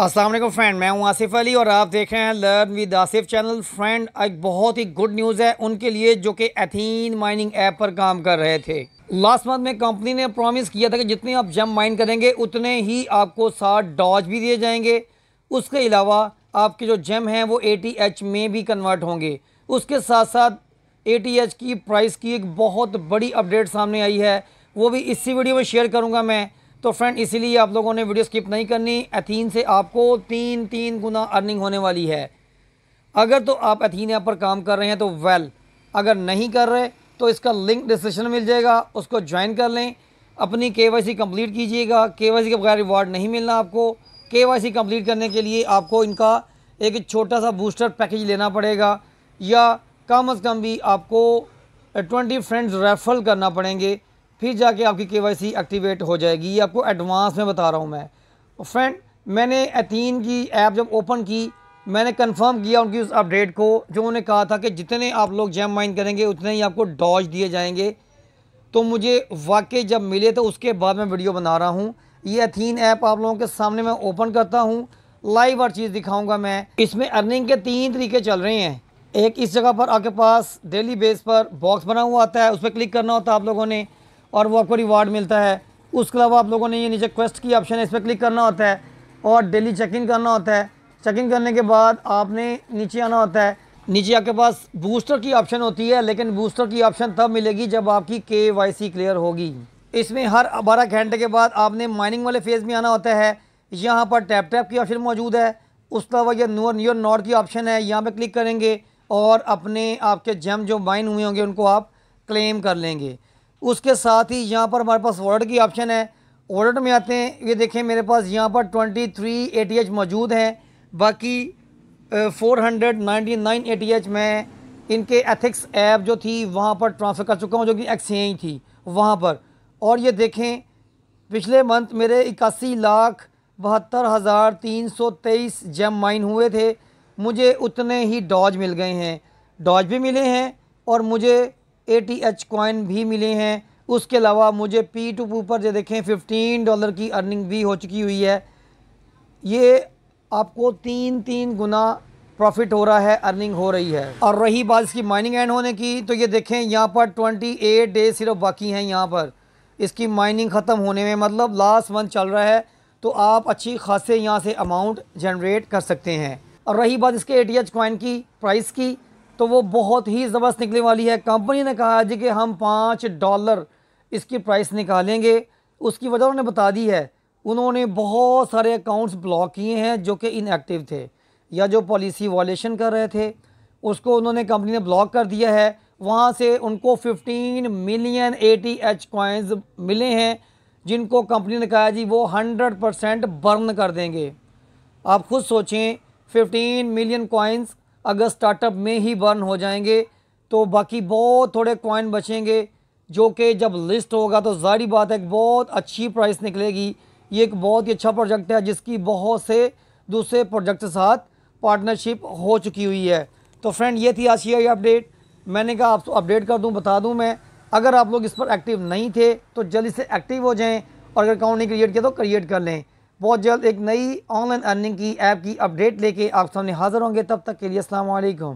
Aslam friend मैं हूं आसिफ अली और आप देख रहे हैं learn with Asif channel friend एक बहुत ही गुड न्यूज़ है उनके लिए जो कि एथीन माइनिंग ऐप पर काम कर रहे थे लास्ट मंथ में कंपनी ने प्रॉमिस किया था कि जितने आप जम माइन करेंगे उतने ही आपको साठ डॉज भी दिए जाएंगे उसके अलावा आपके जो जम हैं वो ए में भी कन्वर्ट होंगे उसके साथ साथ ए की प्राइस की एक बहुत बड़ी अपडेट सामने आई है वो भी इसी वीडियो में शेयर करूँगा मैं तो फ्रेंड इसीलिए आप लोगों ने वीडियो स्किप नहीं करनी एथीन से आपको तीन तीन गुना अर्निंग होने वाली है अगर तो आप एथीन ऐप पर काम कर रहे हैं तो वेल अगर नहीं कर रहे तो इसका लिंक डिस्क्रिप्शन मिल जाएगा उसको ज्वाइन कर लें अपनी के वाई सी कम्प्लीट कीजिएगा के वाई सी के बगैर रिवार्ड नहीं मिलना आपको के वाई सी कम्प्लीट करने के लिए आपको इनका एक छोटा सा बूस्टर पैकेज लेना पड़ेगा या कम अज़ कम भी आपको ट्वेंटी फ्रेंड्स रेफ़र करना पड़ेंगे फिर जाके आपकी के एक्टिवेट हो जाएगी ये आपको एडवांस में बता रहा हूँ मैं फ्रेंड मैंने एथीन की ऐप जब ओपन की मैंने कंफर्म किया उनकी उस अपडेट को जो उन्होंने कहा था कि जितने आप लोग जैम माइन करेंगे उतने ही आपको डॉज दिए जाएंगे तो मुझे वाकई जब मिले तो उसके बाद मैं वीडियो बना रहा हूँ ये अथीन ऐप आप लोगों के सामने मैं ओपन करता हूँ लाइव हर चीज़ दिखाऊँगा मैं इसमें अर्निंग के तीन तरीके चल रहे हैं एक इस जगह पर आपके पास डेली बेस पर बॉक्स बना हुआ आता है उस पर क्लिक करना होता है आप लोगों ने और वो आपको रिवार्ड मिलता है उसके अलावा आप लोगों ने ये नीचे क्वेस्ट की ऑप्शन है इस पर क्लिक करना होता है और डेली चेक इन करना होता है चेक इन करने के बाद आपने नीचे आना होता है नीचे आपके पास बूस्टर की ऑप्शन होती है लेकिन बूस्टर की ऑप्शन तब मिलेगी जब आपकी के वाई सी क्लियर होगी इसमें हर बारह घंटे के बाद आपने माइनिंग वाले फेज़ में आना होता है यहाँ पर टैप टैप की ऑप्शन मौजूद है उसके अलावा यह नोर न्यूर नॉर्थ की ऑप्शन है यहाँ पर क्लिक करेंगे और अपने आपके जम जो माइन हुए होंगे उनको आप क्लेम कर लेंगे उसके साथ ही यहाँ पर हमारे पास वॉलेट की ऑप्शन है वॉलेट में आते हैं ये देखें मेरे पास यहाँ पर twenty three E T H मौजूद हैं बाकी four hundred ninety nine E T H में इनके एथिक्स ऐप जो थी वहाँ पर ट्रांसफ़र कर चुका हूँ जो कि एक्सचेंज थी वहाँ पर और ये देखें पिछले मंथ मेरे इक्यासी लाख बहत्तर हज़ार तीन सौ तेईस जम माइन हुए थे मुझे उतने ही डॉज मिल गए हैं डॉज भी मिले हैं और मुझे ए टी एच कॉइन भी मिले हैं उसके अलावा मुझे पी टू पू पर जो देखें फिफ्टीन डॉलर की अर्निंग भी हो चुकी हुई है ये आपको तीन तीन गुना प्रॉफिट हो रहा है अर्निंग हो रही है और रही बात इसकी माइनिंग एंड होने की तो ये देखें यहाँ पर ट्वेंटी एट डे सिर्फ बाकी हैं यहाँ पर इसकी माइनिंग ख़त्म होने में मतलब लास्ट मंथ चल रहा है तो आप अच्छी खासे यहाँ से अमाउंट जनरेट कर सकते हैं और रही बात इसके ए टी एच कॉइन की प्राइस की तो वो बहुत ही ज़बरदस्त निकलने वाली है कंपनी ने कहा जी कि हम पाँच डॉलर इसकी प्राइस निकालेंगे उसकी वजह उन्होंने बता दी है उन्होंने बहुत सारे अकाउंट्स ब्लॉक किए हैं जो कि इनएक्टिव थे या जो पॉलिसी वॉलेशन कर रहे थे उसको उन्होंने कंपनी ने ब्लॉक कर दिया है वहाँ से उनको 15 million E T H coins मिले हैं जिनको कंपनी ने कहा जी वो 100 परसेंट बर्न कर देंगे आप खुद सोचें 15 मिलियन कॉइन्स अगर स्टार्टअप में ही बर्न हो जाएंगे तो बाकी बहुत थोड़े कॉइन बचेंगे जो कि जब लिस्ट होगा तो जारी बात है एक बहुत अच्छी प्राइस निकलेगी ये एक बहुत ही अच्छा प्रोजेक्ट है जिसकी बहुत से दूसरे प्रोजेक्ट के साथ पार्टनरशिप हो चुकी हुई है तो फ्रेंड ये थी आज की अपडेट मैंने कहा आपको अपडेट कर दूं बता दूं मैं अगर आप लोग इस पर एक्टिव नहीं थे तो जल्दी से एक्टिव हो जाएं और अगर अकाउंट नहीं क्रिएट किया तो क्रिएट कर लें बहुत जल्द एक नई ऑनलाइन अर्निंग की ऐप की अपडेट लेके आप सामने हाज़िर होंगे तब तक के लिए असलम